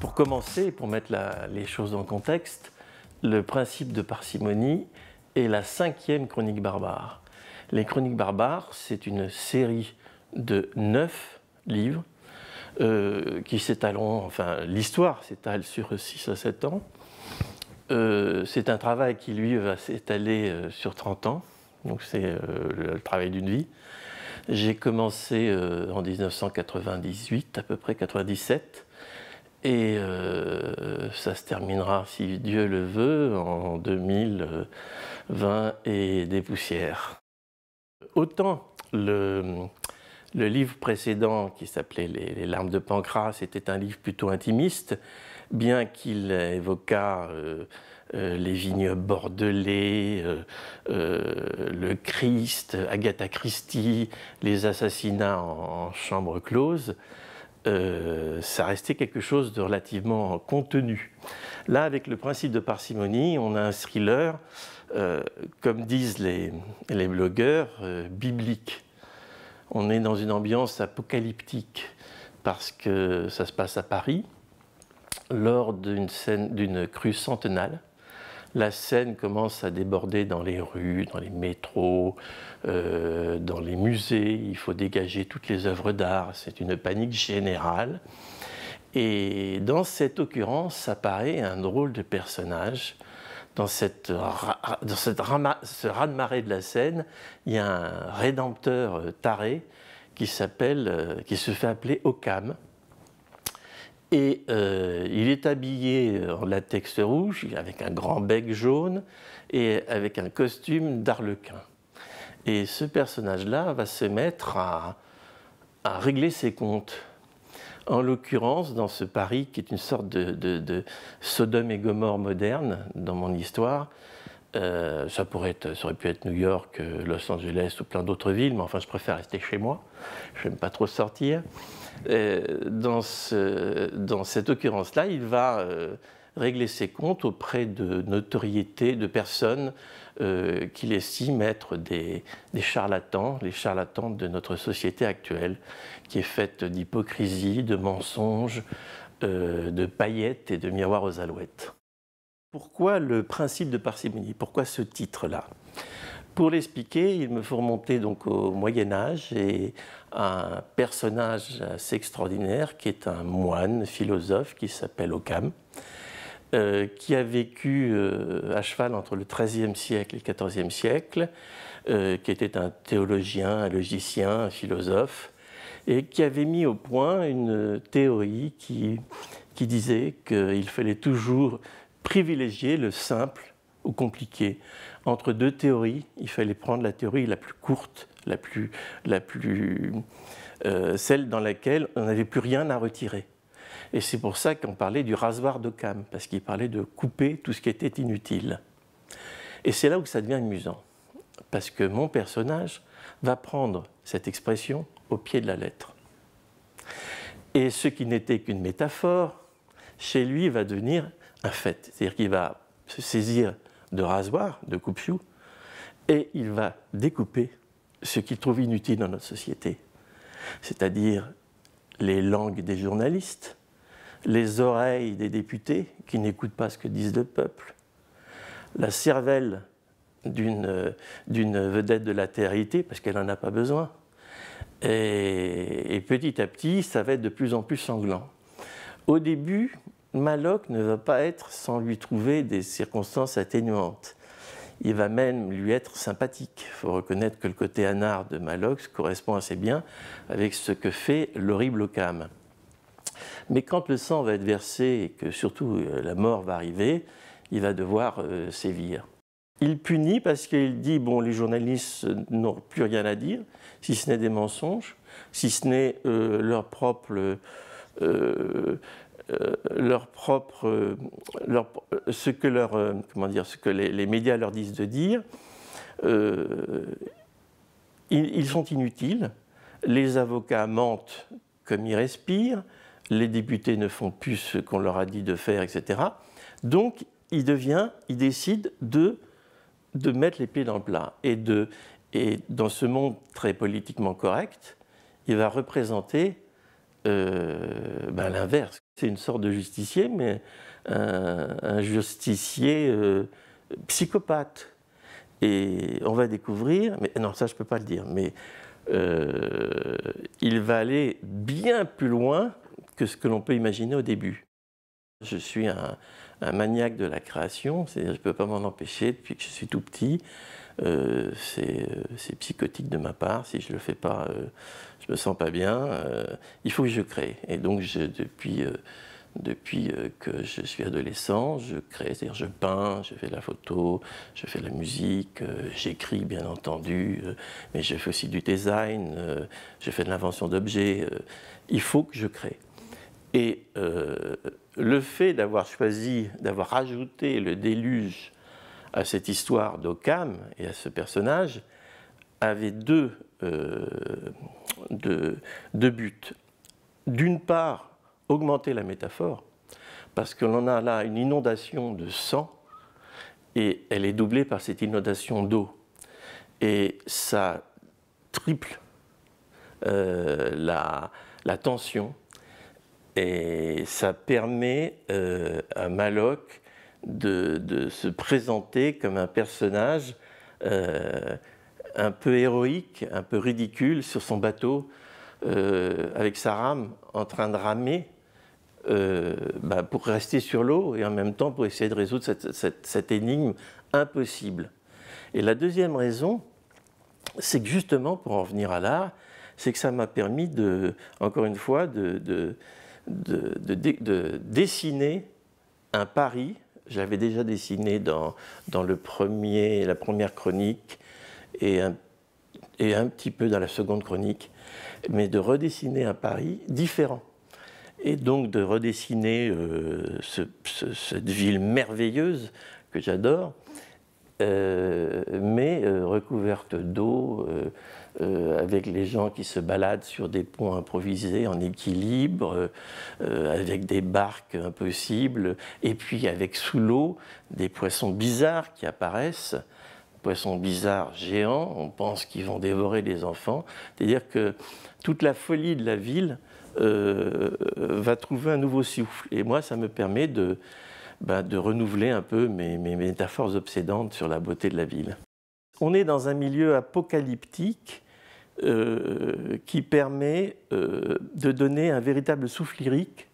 Pour commencer, pour mettre les choses le contexte, le principe de parcimonie est la cinquième chronique barbare. Les chroniques barbares, c'est une série de neuf livres euh, qui s'étalent, enfin l'histoire s'étale sur 6 à 7 ans, euh, c'est un travail qui, lui, va s'étaler euh, sur 30 ans, donc c'est euh, le, travail d'une vie. J'ai commencé en 1998, à peu près 97, et ça se terminera, si Dieu le veut, en 2020 et des poussières. Autant le, livre précédent qui s'appelait les, larmes de Pancras c'était un livre plutôt intimiste, bien qu'il évoquât euh, euh, les vignes bordelais, euh, le Christ, Agatha Christie, les assassinats en, chambre close, ça restait quelque chose de relativement contenu. Là, avec le principe de parcimonie, on a un thriller, comme disent les, les blogueurs, biblique. On est dans une ambiance apocalyptique parce que ça se passe à Paris, lors d'une scène crue centenale. La scène commence à déborder dans les rues, dans les métros, euh, dans les musées. Il faut dégager toutes les œuvres d'art. C'est une panique générale. Et dans cette occurrence apparaît un drôle de personnage. Dans, ce raz-de-marée de la scène, il y a un rédempteur euh, taré euh, qui, se fait appeler Okam. Et euh, il est habillé en latex rouge, avec un grand bec jaune et avec un costume d'arlequin. Et ce personnage-là va se mettre à, régler ses comptes. En l'occurrence, dans ce Paris qui est une sorte de, Sodome et Gomorre moderne dans mon histoire, euh, ça, pourrait ça aurait pu être New York, euh, Los Angeles ou plein d'autres villes, mais enfin je préfère rester chez moi. Je n'aime pas trop sortir. Euh, dans, cette occurrence-là, il va euh, régler ses comptes auprès de notoriétés, de personnes euh, qu'il estime être des, charlatans, les charlatans de notre société actuelle, qui est faite d'hypocrisie, de mensonges, de paillettes et de miroirs aux alouettes. Pourquoi le principe de parcimonie Pourquoi ce titre-là pour l'expliquer, il me faut remonter donc au Moyen Âge et à un personnage assez extraordinaire qui est un moine philosophe qui s'appelle Occam, euh, qui a vécu euh, à cheval entre le XIIIe siècle et le XIVe siècle, euh, qui était un théologien, un logicien, un philosophe, et qui avait mis au point une théorie qui, qui disait qu'il fallait toujours privilégier le simple ou compliqué, Entre deux théories, il fallait prendre la théorie la plus courte, la plus, la plus euh, celle dans laquelle on n'avait plus rien à retirer. Et c'est pour ça qu'on parlait du rasoir d'Occam, parce qu'il parlait de couper tout ce qui était inutile. Et c'est là où ça devient amusant, parce que mon personnage va prendre cette expression au pied de la lettre. Et ce qui n'était qu'une métaphore, chez lui va devenir un fait. C'est-à-dire qu'il va se saisir de rasoir, de coupe-chou, et il va découper ce qu'il trouve inutile dans notre société, c'est-à-dire les langues des journalistes, les oreilles des députés qui n'écoutent pas ce que disent le peuple, la cervelle d'une vedette de la parce qu'elle n'en a pas besoin. et, petit à petit, ça va être de plus en plus sanglant. Au début, Maloc ne va pas être sans lui trouver des circonstances atténuantes. Il va même lui être sympathique. Il faut reconnaître que le côté anard de Maloc correspond assez bien avec ce que fait l'horrible Occam. Mais quand le sang va être versé et que surtout euh, la mort va arriver, il va devoir euh, sévir. Il punit parce qu'il dit bon, les journalistes n'ont plus rien à dire, si ce n'est des mensonges, si ce n'est euh, leur propre. Euh, leur propre, euh, euh, ce que, leur, comment dire, ce que les, médias leur disent de dire, ils, sont inutiles. Les avocats mentent comme ils respirent, les députés ne font plus ce qu'on leur a dit de faire, etc. Donc, il devient, il décide de, de mettre les pieds dans le plat. Et, de, et dans ce monde très politiquement correct, il va représenter euh, ben, l'inverse. C'est une sorte de justicier, mais un, justicier euh, psychopathe. Et on va découvrir, mais non, ça je ne peux pas le dire, mais euh, il va aller bien plus loin que ce que l'on peut imaginer au début. Je suis un, maniaque de la création, cest je ne peux pas m'en empêcher depuis que je suis tout petit. Euh, euh, c'est psychotique de ma part, si je ne le fais pas, euh, je ne me sens pas bien, il faut que je crée. Et donc je, depuis, depuis que je suis adolescent, je crée, c'est-à-dire je peins, je fais de la photo, je fais de la musique, j'écris bien entendu, mais je fais aussi du design, je fais de l'invention d'objets, il faut que je crée. Et le fait d'avoir choisi, d'avoir rajouté le déluge à cette histoire d'Occam et à ce personnage avait euh, deux, deux, buts. D'une part, augmenter la métaphore, parce que l'on a là une inondation de sang, et elle est doublée par cette inondation d'eau. Et ça triple euh, la, la, tension, et ça permet euh, à Maloc de, se présenter comme un personnage euh, un peu héroïque, un peu ridicule sur son bateau euh, avec sa rame en train de ramer euh, bah, pour rester sur l'eau et en même temps pour essayer de résoudre cette, énigme impossible. Et la deuxième raison, c'est que justement, pour en venir à l'art, c'est que ça m'a permis, de, encore une fois, de, de dessiner un Paris j'avais déjà dessiné dans, le premier, la première chronique et un, petit peu dans la seconde chronique, mais de redessiner un Paris différent. Et donc de redessiner euh, cette ville merveilleuse que j'adore, euh, mais euh, recouverte d'eau, euh, avec les gens qui se baladent sur des ponts improvisés en équilibre, avec des barques impossibles, et puis avec sous l'eau des poissons bizarres qui apparaissent poissons bizarres géants, on pense qu'ils vont dévorer les enfants. C'est-à-dire que toute la folie de la ville va trouver un nouveau souffle. Et moi, ça me permet de, bah, de renouveler un peu mes, métaphores obsédantes sur la beauté de la ville. On est dans un milieu apocalyptique euh, qui permet euh, de donner un véritable souffle lyrique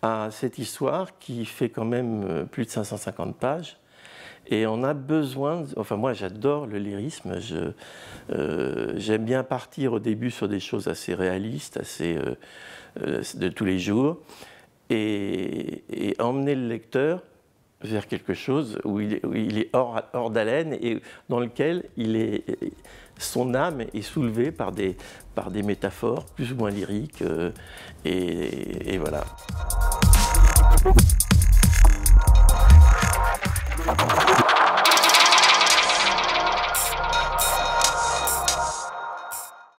à cette histoire qui fait quand même euh, plus de 550 pages. Et on a besoin, enfin moi j'adore le lyrisme, j'aime bien partir au début sur des choses assez réalistes, assez de tous les jours, et, emmener le lecteur vers quelque chose où il est, hors, hors d'haleine et dans lequel il est, son âme est soulevée par des, par des métaphores plus ou moins lyriques. Euh, et voilà.